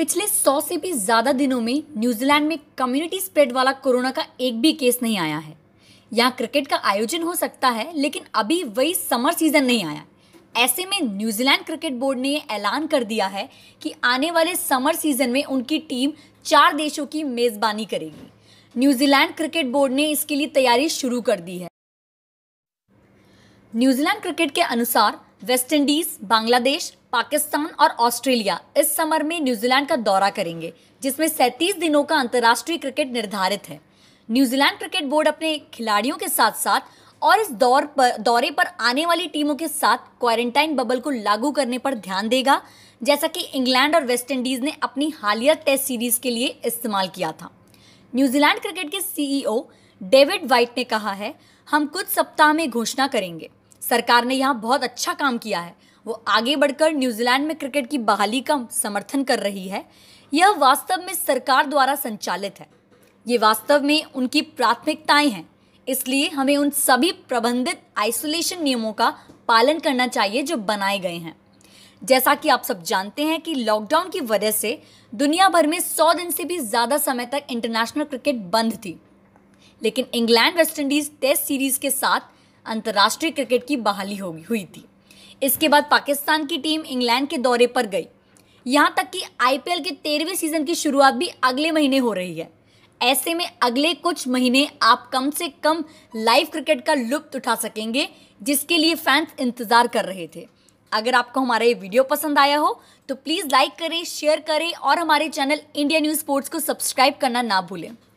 पिछले 100 से भी ज़्यादा दिनों में न्यूजीलैंड में कम्युनिटी स्प्रेड वाला कोरोना का एक भी केस नहीं आया है यहाँ क्रिकेट का आयोजन हो सकता है लेकिन अभी वही समर सीजन नहीं आया ऐसे में न्यूजीलैंड क्रिकेट बोर्ड ने ये ऐलान कर दिया है कि आने वाले समर सीजन में उनकी टीम चार देशों की मेजबानी करेगी न्यूजीलैंड क्रिकेट बोर्ड ने इसके लिए तैयारी शुरू कर दी है न्यूजीलैंड क्रिकेट के अनुसार वेस्टइंडीज बांग्लादेश पाकिस्तान और ऑस्ट्रेलिया इस समर में न्यूजीलैंड का दौरा करेंगे जिसमें सैंतीस दिनों का अंतर्राष्ट्रीय क्रिकेट निर्धारित है न्यूजीलैंड क्रिकेट बोर्ड अपने खिलाड़ियों के साथ साथ और इस दौर पर दौरे पर आने वाली टीमों के साथ क्वारंटाइन बबल को लागू करने पर ध्यान देगा जैसा कि इंग्लैंड और वेस्टइंडीज ने अपनी हालिया टेस्ट सीरीज के लिए इस्तेमाल किया था न्यूजीलैंड क्रिकेट के सीईओ डेविड वाइट ने कहा है हम कुछ सप्ताह में घोषणा करेंगे सरकार ने यहाँ बहुत अच्छा काम किया है वो आगे बढ़कर न्यूजीलैंड में क्रिकेट की बहाली का समर्थन कर रही है यह वास्तव में सरकार द्वारा संचालित है ये वास्तव में उनकी प्राथमिकताएं हैं इसलिए हमें उन सभी प्रबंधित आइसोलेशन नियमों का पालन करना चाहिए जो बनाए गए हैं जैसा कि आप सब जानते हैं कि लॉकडाउन की वजह से दुनिया भर में 100 दिन से भी ज़्यादा समय तक इंटरनेशनल क्रिकेट बंद थी लेकिन इंग्लैंड वेस्टइंडीज़ टेस्ट सीरीज़ के साथ अंतर्राष्ट्रीय क्रिकेट की बहाली होगी हुई थी इसके बाद पाकिस्तान की टीम इंग्लैंड के दौरे पर गई यहाँ तक कि आईपीएल के तेरहवें सीजन की शुरुआत भी अगले महीने हो रही है ऐसे में अगले कुछ महीने आप कम से कम लाइव क्रिकेट का लुप्त उठा सकेंगे जिसके लिए फैंस इंतज़ार कर रहे थे अगर आपको हमारा ये वीडियो पसंद आया हो तो प्लीज़ लाइक करें शेयर करें और हमारे चैनल इंडिया न्यूज़ स्पोर्ट्स को सब्सक्राइब करना ना भूलें